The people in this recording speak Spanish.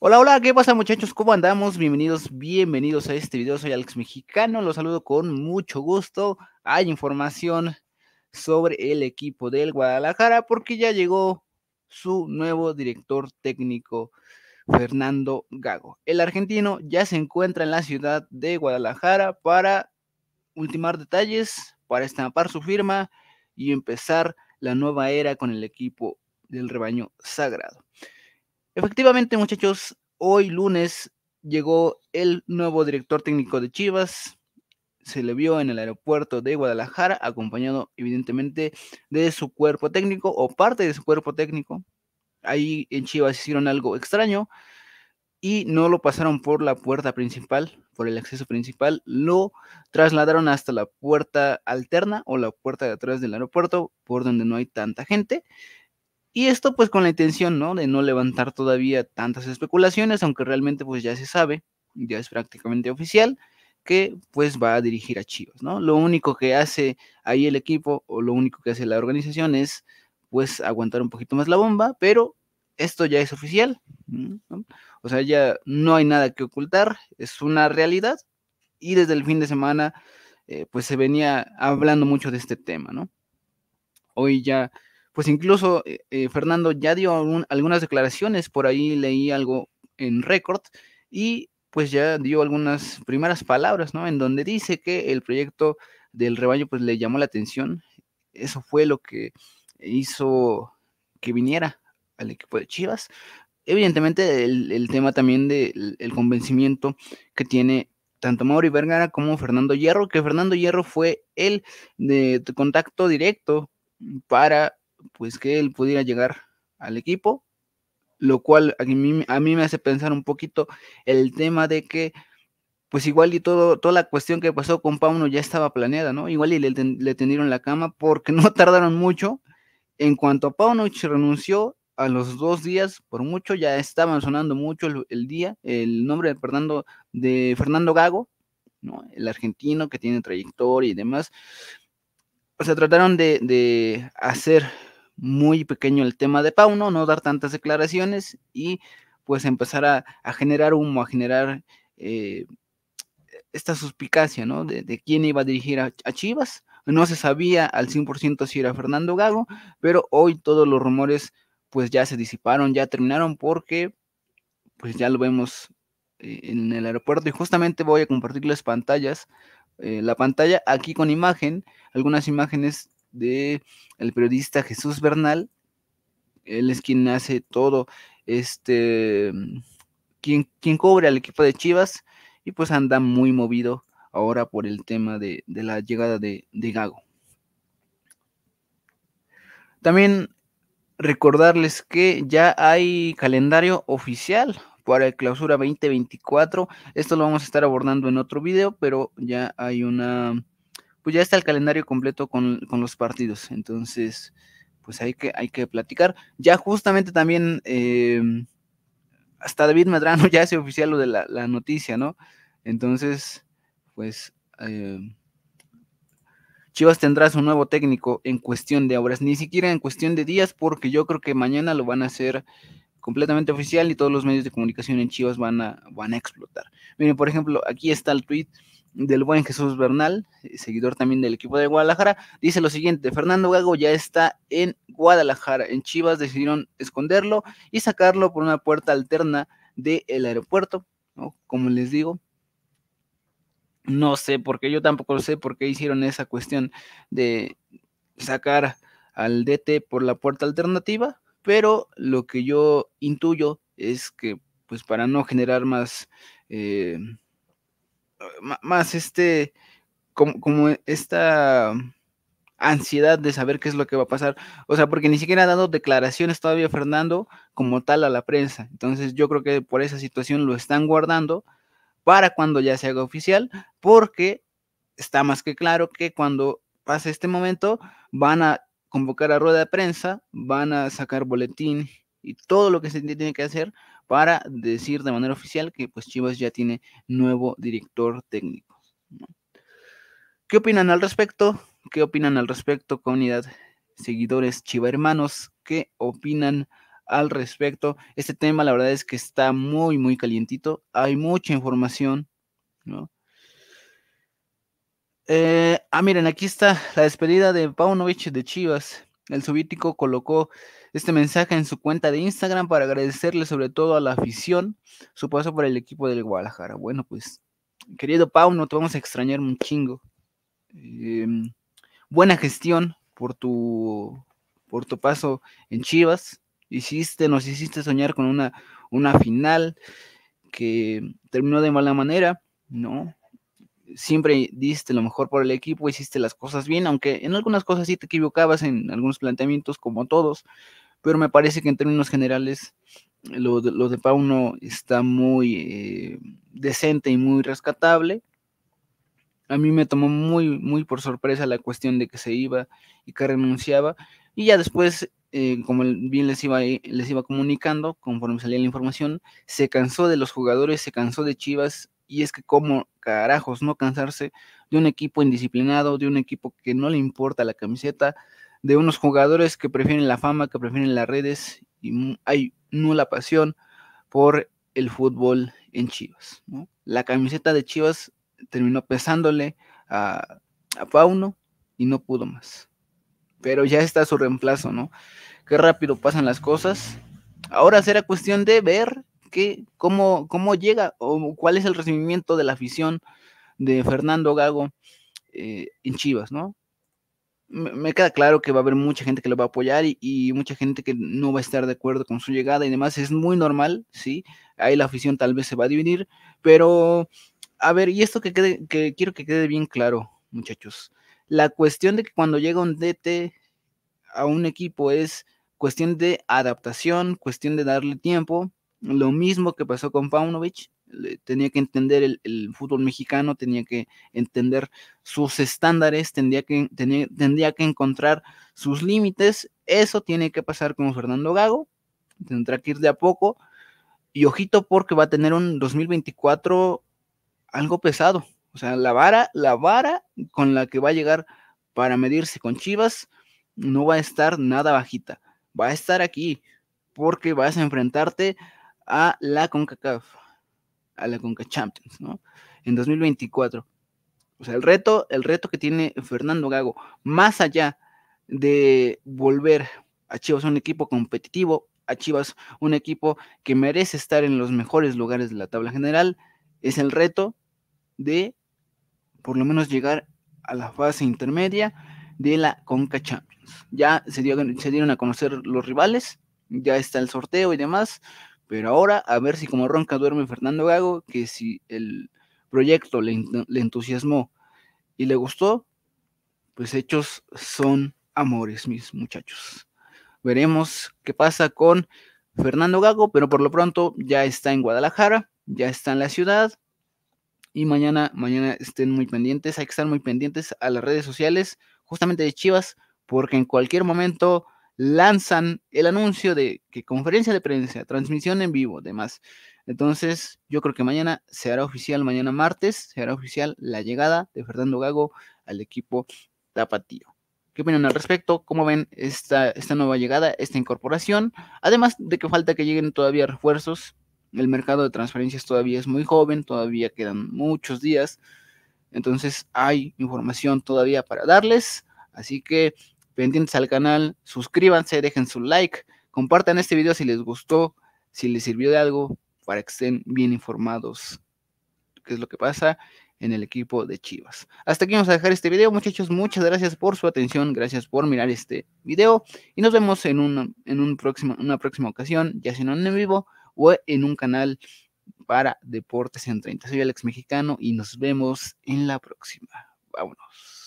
Hola, hola, ¿qué pasa muchachos? ¿Cómo andamos? Bienvenidos, bienvenidos a este video. Soy Alex Mexicano, los saludo con mucho gusto. Hay información sobre el equipo del Guadalajara porque ya llegó su nuevo director técnico, Fernando Gago. El argentino ya se encuentra en la ciudad de Guadalajara para ultimar detalles, para estampar su firma y empezar la nueva era con el equipo del rebaño sagrado. Efectivamente, muchachos, hoy lunes llegó el nuevo director técnico de Chivas. Se le vio en el aeropuerto de Guadalajara, acompañado evidentemente de su cuerpo técnico o parte de su cuerpo técnico. Ahí en Chivas hicieron algo extraño y no lo pasaron por la puerta principal, por el acceso principal, lo trasladaron hasta la puerta alterna o la puerta de atrás del aeropuerto, por donde no hay tanta gente. Y esto pues con la intención, ¿no? De no levantar todavía tantas especulaciones, aunque realmente pues ya se sabe, ya es prácticamente oficial, que pues va a dirigir a Chivas, ¿no? Lo único que hace ahí el equipo o lo único que hace la organización es pues aguantar un poquito más la bomba, pero esto ya es oficial, ¿no? o sea, ya no hay nada que ocultar, es una realidad y desde el fin de semana eh, pues se venía hablando mucho de este tema, ¿no? Hoy ya pues incluso eh, eh, Fernando ya dio algunas declaraciones, por ahí leí algo en récord y pues ya dio algunas primeras palabras, ¿no? En donde dice que el proyecto del rebaño pues le llamó la atención, eso fue lo que hizo que viniera al equipo de Chivas. Evidentemente el, tema también del convencimiento que tiene tanto Mauri Vergara como Fernando Hierro, que Fernando Hierro fue el de contacto directo para pues que él pudiera llegar al equipo, lo cual a mí, me hace pensar un poquito el tema de que pues igual y todo, toda la cuestión que pasó con Pauno ya estaba planeada, ¿no? Igual y le, tendieron la cama porque no tardaron mucho. En cuanto a se renunció, a los dos días, por mucho, ya estaban sonando mucho el, día, el nombre de Fernando, de Fernando Gago, el argentino que tiene trayectoria y demás. O sea, trataron de, de hacer muy pequeño el tema de Pauno, no dar tantas declaraciones y pues empezar a, generar humo, a generar eh, esta suspicacia, ¿no? De, quién iba a dirigir a, Chivas. No se sabía al 100% si era Fernando Gago, pero hoy todos los rumores pues ya se disiparon, ya terminaron porque pues ya lo vemos eh, en el aeropuerto y justamente voy a compartirles pantallas, eh, la pantalla aquí con imagen, algunas imágenes de el periodista Jesús Bernal. Él es quien hace todo, este, quien, quien al equipo de Chivas y pues anda muy movido ahora por el tema de, la llegada de, de Gago. También recordarles que ya hay calendario oficial para el clausura 2024. Esto lo vamos a estar abordando en otro video, pero ya hay una pues, ya está el calendario completo con, los partidos. Entonces, pues hay que, hay que platicar. Ya justamente también, em, hasta David Medrano ya hace oficial lo de la, noticia, ¿no? Entonces, pues... Em, Chivas tendrá su nuevo técnico en cuestión de horas, ni siquiera en cuestión de días, porque yo creo que mañana lo van a hacer completamente oficial y todos los medios de comunicación en Chivas van a, van a explotar. Miren, por ejemplo, aquí está el tweet del buen Jesús Bernal, seguidor también del equipo de Guadalajara, dice lo siguiente, Fernando Gago ya está en Guadalajara, en Chivas decidieron esconderlo y sacarlo por una puerta alterna del aeropuerto, ¿no? como les digo, no sé por qué, yo tampoco sé por qué hicieron esa cuestión de sacar al DT por la puerta alternativa, pero lo que yo intuyo es que pues para no generar más... Eh, más este, como, esta ansiedad de saber qué es lo que va a pasar. O sea, porque ni siquiera ha dado declaraciones todavía Fernando como tal a la prensa. Entonces yo creo que por esa situación lo están guardando para cuando ya se haga oficial, porque está más que claro que cuando pase este momento van a convocar a rueda de prensa, van a sacar boletín y todo lo que se tiene que hacer para decir de manera oficial que pues Chivas ya tiene nuevo director técnico. ¿Qué opinan al respecto? ¿Qué opinan al respecto, comunidad, seguidores, Chiva hermanos? ¿Qué opinan al respecto? Este tema, la verdad es que está muy, muy calientito. Hay mucha información, eh, ah, miren, aquí está la despedida de paunovich de Chivas. El soviético colocó este mensaje en su cuenta de Instagram para agradecerle sobre todo a la afición su paso por el equipo del Guadalajara. Bueno, pues, querido Pau, no te vamos a extrañar un chingo. Em, buena gestión por tu, por tu paso en Chivas. Hiciste, nos hiciste soñar con una, una final que terminó de mala manera, ¿no? siempre diste lo mejor por el equipo, hiciste las cosas bien, aunque en algunas cosas sí te equivocabas en algunos planteamientos, como todos, pero me parece que en términos generales lo, de Pauno está muy eh, decente y muy rescatable. A mí me tomó muy, muy por sorpresa la cuestión de que se iba y que renunciaba. Y ya después, eh, como bien les iba, les iba comunicando, conforme salía la información, se cansó de los jugadores, se cansó de Chivas, y es que cómo carajos no cansarse de un equipo indisciplinado, de un equipo que no le importa la camiseta, de unos jugadores que prefieren la fama, que prefieren las redes y hay nula pasión por el fútbol en Chivas. La camiseta de Chivas terminó pesándole a Fauno y no pudo más. Pero ya está su reemplazo, ¿no? Qué rápido pasan las cosas. Ahora será cuestión de ver cómo, llega o cuál es el recibimiento de la afición de Fernando Gago eh, en Chivas, ¿no? Me, queda claro que va a haber mucha gente que lo va a apoyar y, y, mucha gente que no va a estar de acuerdo con su llegada y demás. Es muy normal, ¿sí? Ahí la afición tal vez se va a dividir, pero a ver, y esto que, que quiero que quede bien claro, muchachos. La cuestión de que cuando llega un DT a un equipo es cuestión de adaptación, cuestión de darle tiempo, lo mismo que pasó con Paunovic, tenía que entender el, fútbol mexicano, tenía que entender sus estándares, tendría que, tendría que encontrar sus límites. Eso tiene que pasar con Fernando Gago, tendrá que ir de a poco. Y ojito porque va a tener un 2024 algo pesado. O sea, la vara, la vara con la que va a llegar para medirse con Chivas no va a estar nada bajita. Va a estar aquí porque vas a enfrentarte a la CONCACAF, a la Champions, ¿no? En 2024. O sea, el reto, el reto que tiene Fernando Gago, más allá de volver a Chivas un equipo competitivo, a Chivas un equipo que merece estar en los mejores lugares de la tabla general, es el reto de por lo menos llegar a la fase intermedia de la Conca Champions. Ya se dieron a conocer los rivales, ya está el sorteo y demás, pero ahora, a ver si como ronca duerme Fernando Gago, que si el proyecto le, entusiasmó y le gustó, pues hechos son amores, mis muchachos. Veremos qué pasa con Fernando Gago, pero por lo pronto ya está en Guadalajara, ya está en la ciudad. Y mañana, mañana estén muy pendientes, hay que estar muy pendientes a las redes sociales, justamente de Chivas, porque en cualquier momento lanzan el anuncio de que conferencia de prensa, transmisión en vivo, demás. Entonces, yo creo que mañana se hará oficial, mañana martes, se hará oficial la llegada de Fernando Gago al equipo Tapatío. ¿Qué opinan al respecto? ¿Cómo ven esta, esta nueva llegada, esta incorporación? Además de que falta que lleguen todavía refuerzos, el mercado de transferencias todavía es muy joven, todavía quedan muchos días, entonces hay información todavía para darles, así que pendientes al canal, suscríbanse, dejen su like, compartan este video si les gustó, si les sirvió de algo, para que estén bien informados qué es lo que pasa en el equipo de Chivas. Hasta aquí vamos a dejar este video, muchachos. Muchas gracias por su atención, gracias por mirar este video y nos vemos en una, en un próximo, una próxima ocasión, ya sea en vivo o en un canal para Deportes en 30. Soy Alex Mexicano y nos vemos en la próxima. Vámonos.